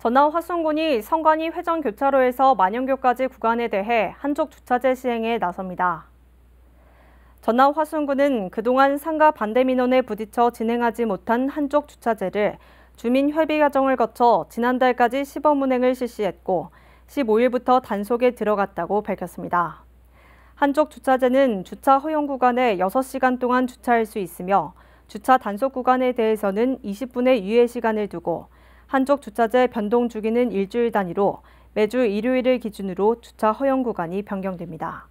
전남 화순군이 성관이 회전 교차로에서 만영교까지 구간에 대해 한쪽 주차제 시행에 나섭니다. 전남 화순군은 그동안 상가 반대 민원에 부딪혀 진행하지 못한 한쪽 주차제를 주민 협의 과정을 거쳐 지난달까지 시범 운행을 실시했고 15일부터 단속에 들어갔다고 밝혔습니다. 한쪽 주차제는 주차 허용 구간에 6시간 동안 주차할 수 있으며 주차 단속 구간에 대해서는 20분의 유예 시간을 두고 한쪽 주차제 변동 주기는 일주일 단위로 매주 일요일을 기준으로 주차 허용 구간이 변경됩니다.